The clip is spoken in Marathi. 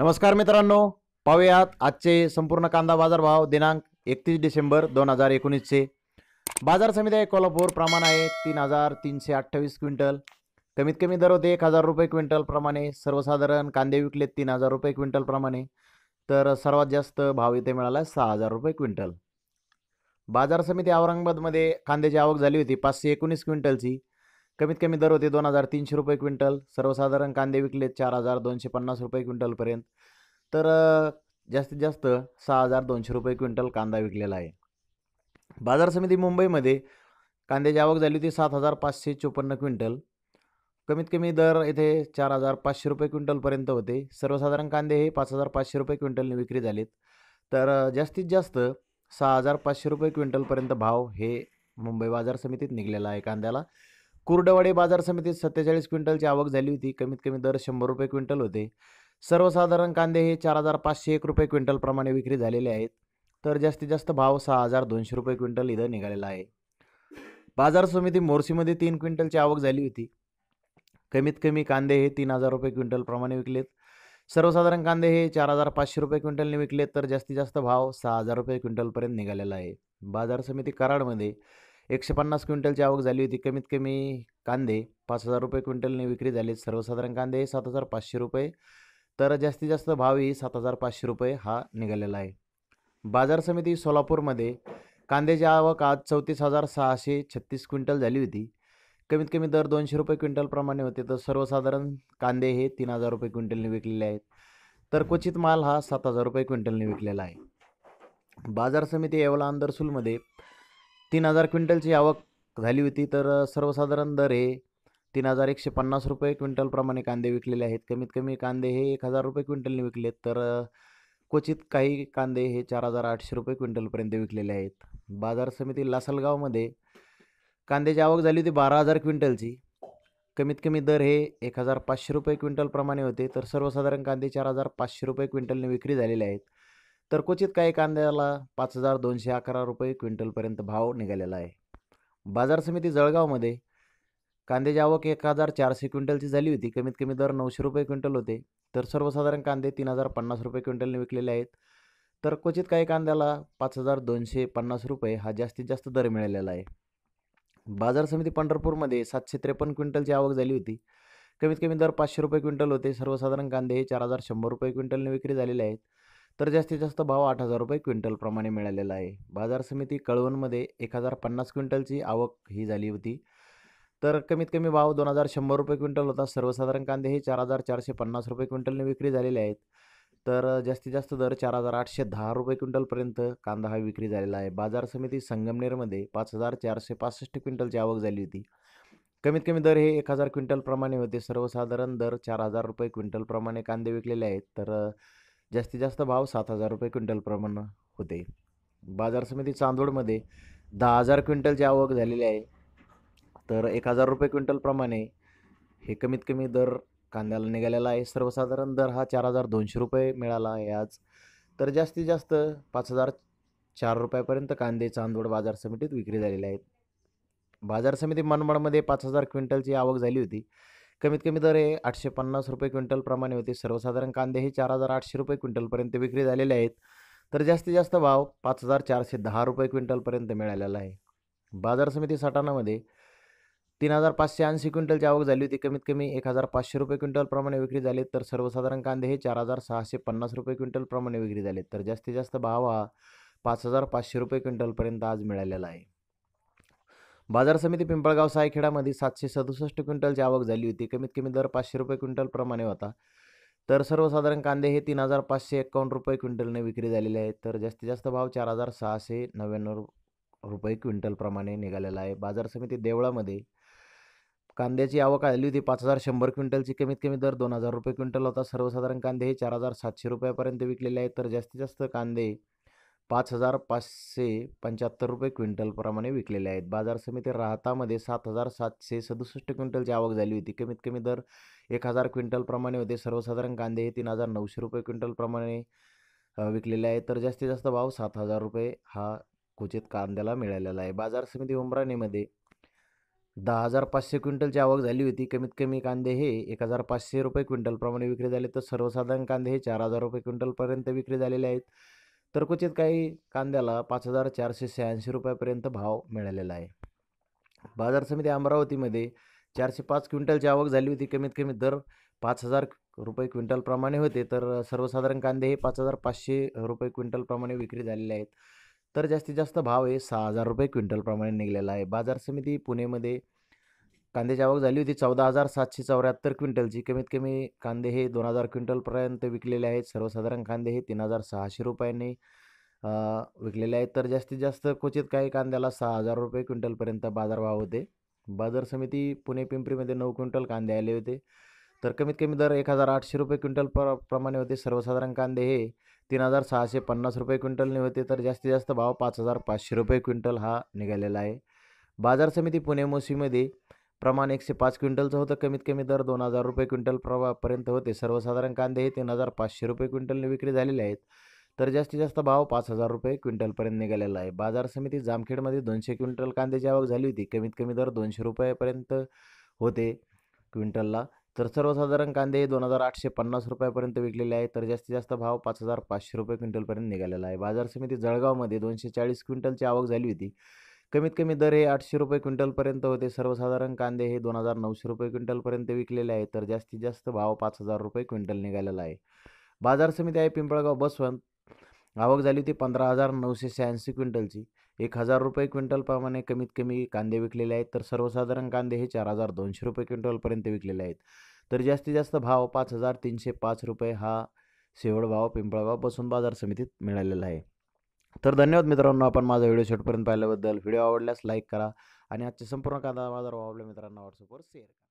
नमस्कार मित्रांनो पाहूयात आजचे संपूर्ण कांदा बाजार भाव दिनांक एकतीस डिसेंबर दोन हजार एकोणीसचे बाजार समिती कोल्हापूर प्रमाण आहे तीन हजार तीनशे अठ्ठावीस क्विंटल कमीत कमी दर होते एक हजार रुपये क्विंटल प्रमाणे सर्वसाधारण कांदे विकले तीन हजार रुपये क्विंटल प्रमाणे तर सर्वात जास्त भाव इथे मिळाला सहा हजार रुपये क्विंटल बाजार समिती औरंगाबादमध्ये कांद्याची आवक झाली होती पाचशे एकोणीस क्विंटलची कमीत कमी दर होते दोन हजार तीनशे रुपये क्विंटल सर्वसाधारण कांदे विकले चार हजार दोनशे पन्नास रुपये क्विंटलपर्यंत तर जास्तीत जास्त सहा हजार दोनशे रुपये क्विंटल कांदा विकलेला आहे बाजार समिती मुंबईमध्ये कांद्याची आवक झाली होती सात हजार पाचशे चोपन्न क्विंटल कमीत कमी दर येथे चार हजार पाचशे रुपये क्विंटलपर्यंत होते सर्वसाधारण कांदे हे पाच हजार पाचशे रुपये क्विंटलने विक्री झालेत तर जास्तीत जास्त सहा हजार पाचशे रुपये क्विंटलपर्यंत भाव हे मुंबई बाजार समितीत निघलेला आहे कांद्याला कुर्डवाडी बाजार समितीत सत्तेचाळीस क्विंटलची आवक झाली होती कमीत कमी दर शंभर रुपये क्विंटल होते सर्वसाधारण कांदे हे चार हजार पाचशे एक रुपये क्विंटलप्रमाणे विक्री झालेले आहेत तर जास्तीत जास्त भाव सहा हजार दोनशे रुपये क्विंटल इथं निघालेला आहे बाजार समिती मोर्शीमध्ये तीन क्विंटलची आवक झाली होती कमीत कमी कांदे हे तीन हजार रुपये क्विंटलप्रमाणे विकलेत सर्वसाधारण कांदे हे चार हजार पाचशे रुपये क्विंटलने विकलेत तर जास्तीत जास्त भाव सहा हजार रुपये क्विंटलपर्यंत निघालेला आहे बाजार समिती कराडमध्ये एकशे पन्नास क्विंटलची आवक झाली होती कमीत कमी कांदे पाच हजार रुपये क्विंटलने विक्री झाली सर्वसाधारण कांदे सात हजार पाचशे रुपये तर जास्तीत जास्त भावही सात हजार पाचशे रुपये हा निघालेला आहे बाजार समिती सोलापूरमध्ये कांद्याची आवक आज चौतीस हजार सहाशे छत्तीस क्विंटल झाली होती कमीत कमी दर दोनशे रुपये क्विंटलप्रमाणे होते तर सर्वसाधारण कांदे हे तीन हजार रुपये क्विंटलने विकलेले आहेत तर क्वचित माल हा सात हजार रुपये क्विंटलने विकलेला आहे बाजार समिती येवला अंदरसूलमध्ये तीन हजार क्विंटलची आवक झाली होती तर सर्वसाधारण दर हे तीन हजार एकशे पन्नास रुपये क्विंटलप्रमाणे कांदे विकलेले आहेत कमीत कमी कांदे हे एक हजार रुपये क्विंटलने विकलेत तर क्वचित काही कांदे हे चार हजार आठशे रुपये क्विंटलपर्यंत विकलेले आहेत बाजार समिती लासलगावमध्ये कांद्याची आवक झाली होती बारा हजार क्विंटलची कमीत कमी दर हे एक हजार पाचशे रुपये क्विंटलप्रमाणे होते तर सर्वसाधारण कांदे चार हजार पाचशे रुपये क्विंटलने विक्री झालेले आहेत तर क्वचित काही कांद्याला पाच हजार दोनशे अकरा रुपये क्विंटलपर्यंत भाव निघालेला आहे बाजार समिती जळगावमध्ये कांद्याची आवक एक हजार चारशे क्विंटलची झाली होती कमीत कमी दर नऊशे रुपये क्विंटल होते तर सर्वसाधारण कांदे तीन हजार पन्नास रुपये क्विंटलने विकलेले आहेत तर क्वचित काही कांद्याला पाच हजार दोनशे पन्नास रुपये हा जास्तीत जास्त दर मिळालेला आहे बाजार समिती पंढरपूरमध्ये सातशे त्रेपन्न क्विंटलची आवक झाली होती कमीत कमी दर पाचशे रुपये क्विंटल होते सर्वसाधारण कांदे हे चार हजार शंभर रुपये क्विंटलने विक्री झालेले आहेत तर जास्तीत जास्त भाव आठ हजार रुपये क्विंटलप्रमाणे मिळालेला आहे बाजार समिती कळवणमध्ये एक हजार पन्नास क्विंटलची आवक ही झाली होती तर कमीत कमी भाव दोन हजार शंभर रुपये क्विंटल होता सर्वसाधारण कांदे हे चार हजार चारशे पन्नास रुपये क्विंटलने विक्री झालेले आहेत तर जास्तीत जास्त दर चार हजार आठशे दहा रुपये क्विंटलपर्यंत कांदा हा विक्री झालेला आहे बाजार समिती संगमनेरमध्ये पाच हजार चारशे पासष्ट क्विंटलची आवक झाली होती कमीत कमी दर हे एक हजार क्विंटलप्रमाणे होते सर्वसाधारण दर चार हजार रुपये क्विंटलप्रमाणे कांदे विकलेले आहेत तर जास्तीत जास्त भाव सात हजार रुपये क्विंटलप्रमाणे होते बाजार समिती चांदोडमध्ये दहा हजार क्विंटलची आवक झालेली आहे तर एक हजार रुपये क्विंटलप्रमाणे हे कमीत कमी दर कांद्याला निघालेला आहे सर्वसाधारण दर हा चार हजार दोनशे रुपये मिळाला आहे आज तर जास्तीत जास्त पाच हजार चार रुपयापर्यंत कांदे चांदवड बाजार समितीत विक्री झालेले आहेत बाजार समिती मनमाडमध्ये पाच हजार क्विंटलची आवक झाली होती कमीत कमी दर हे आठशे पन्नास रुपये क्विंटलप्रमाणे होते सर्वसाधारण कांदे हे चार हजार आठशे रुपये क्विंटलपर्यंत विक्री झालेले आहेत तर जास्तीत जास्त भाव पाच हजार चारशे दहा रुपये क्विंटलपर्यंत मिळालेला आहे बाजार समिती साठाणामध्ये तीन हजार पाचशे ऐंशी क्विंटलची आवक झाली होती कमीत कमी एक हजार पाचशे रुपये क्विंटलप्रमाणे विक्री झाली तर सर्वसाधारण कांदे हे चार हजार सहाशे पन्नास रुपये क्विंटलप्रमाणे विक्री झाले तर जास्तीत जास्त भाव हा पाच हजार पाचशे रुपये क्विंटलपर्यंत आज मिळालेला आहे बाजार समिती पिंपळगाव सायखेडामध्ये सातशे सदुसष्ट क्विंटलची आवक झाली होती कमीत कमी दर पाचशे रुपये क्विंटलप्रमाणे होता तर सर्वसाधारण कांदे हे तीन हजार पाचशे एकावन्न रुपये क्विंटलने विक्री झालेले आहेत तर जास्तीत जास्त भाव चार हजार सहाशे नव्याण्णव रुपये क्विंटलप्रमाणे निघालेला आहे बाजार समिती देवळामध्ये कांद्याची आवक आली होती पाच हजार शंभर क्विंटलची कमीत कमी दर दोन हजार रुपये क्विंटल होता सर्वसाधारण कांदे हे चार हजार सातशे रुपयापर्यंत विकलेले आहेत तर जास्तीत जास्त कांदे पाच हजार पाचशे पंच्याहत्तर रुपये क्विंटलप्रमाणे विकलेले आहेत बाजार समिती राहतामध्ये सात हजार सातशे सदुसष्ट क्विंटलची आवक झाली होती कमीत कमी दर एक हजार क्विंटलप्रमाणे होते सर्वसाधारण कांदे हे तीन हजार नऊशे रुपये क्विंटलप्रमाणे विकलेले आहेत तर जास्तीत जास्त भाव सात हजार रुपये हा क्वचित कांद्याला मिळालेला आहे बाजार समिती उमराणीमध्ये दहा हजार पाचशे क्विंटलची आवक झाली होती कमीत कमी कांदे हे एक हजार पाचशे रुपये क्विंटलप्रमाणे विक्री झाले तर सर्वसाधारण कांदे हे चार हजार रुपये क्विंटलपर्यंत विक्री झालेले आहेत तर क्वचित काही कांद्याला पाच हजार चारशे शहाऐंशी रुपयापर्यंत भाव मिळालेला आहे बाजार समिती अमरावतीमध्ये चारशे पाच क्विंटलची आवक झाली होती कमीत कमी दर पाच हजार रुपये क्विंटलप्रमाणे होते तर सर्वसाधारण कांदे हे पाच हजार पाचशे रुपये क्विंटलप्रमाणे विक्री झालेले आहेत तर जास्तीत जास्त भाव हे सहा हजार रुपये क्विंटलप्रमाणे निघालेला आहे बाजार समिती पुणेमध्ये कांद्याची आवक झाली होती चौदा हजार सातशे चौऱ्याहत्तर क्विंटलची कमीत कमी कांदे हे दोन हजार क्विंटलपर्यंत विकलेले आहेत सर्वसाधारण कांदे हे तीन हजार सहाशे रुपयांनी विकलेले आहेत तर जास्तीत जास्त क्वचित काही कांद्याला सहा हजार रुपये क्विंटलपर्यंत बाजारभाव होते बाजार समिती पुणे पिंपरीमध्ये नऊ क्विंटल कांदे आले होते तर कमीत कमी दर एक हजार आठशे रुपये क्विंटल प्र प्रमाणे होते सर्वसाधारण कांदे हे तीन हजार सहाशे पन्नास रुपये क्विंटलने होते तर जास्तीत जास्त भाव पाच हजार पाचशे रुपये क्विंटल हा निघालेला आहे बाजार समिती पुणे मोसीमध्ये प्रमाण एकशे पाच क्विंटलचं होतं कमीत कमी दर दोन हजार रुपये क्विंटल प्रवापर्यंत होते सर्वसाधारण कांदे हे तीन हजार पाचशे रुपये क्विंटलने विक्री झालेले आहेत तर जास्तीत जास्त भाव पाच हजार रुपये क्विंटलपर्यंत निघालेला आहे बाजार समिती जामखेडमध्ये दोनशे क्विंटल कांद्याची आवक झाली होती कमीत कमी दर दोनशे रुपयापर्यंत होते क्विंटलला तर सर्वसाधारण कांदे हे दोन हजार आठशे पन्नास रुपयापर्यंत विकलेले आहे तर जास्तीत जास्त भाव पाच हजार पाचशे रुपये क्विंटलपर्यंत निघालेला आहे बाजार समिती जळगावमध्ये दोनशे चाळीस क्विंटलची आवक झाली होती कमीत कमी दर हे आठशे रुपये क्विंटलपर्यंत होते सर्वसाधारण कांदे हे दोन हजार नऊशे रुपये क्विंटलपर्यंत विकलेले आहे तर जास्तीत जास्त भाव पाच हजार रुपये क्विंटल निघालेला आहे बाजार समिती आहे पिंपळगाव बसवंत आवक झाली ती पंधरा हजार नऊशे शहाऐंशी क्विंटलची एक हजार रुपये क्विंटलप्रमाणे कमीत कमी कांदे विकलेले आहेत तर सर्वसाधारण कांदे हे चार हजार दोनशे रुपये क्विंटलपर्यंत विकलेले आहेत तर जास्तीत जास्त भाव पाच हजार तीनशे पाच रुपये हा शेवट भाव पिंपळगाव बसून बाजार समितीत मिळालेला आहे तर धन्यवाद मित्रांनो आपण माझा व्हिडिओ शेवटपर्यंत पाहिल्याबद्दल व्हिडिओ आवडल्यास लाईक करा आणि आजच्या संपूर्ण कादा बाजार आवडल्या मित्रांना व्हॉट्सअपवर शेअर करा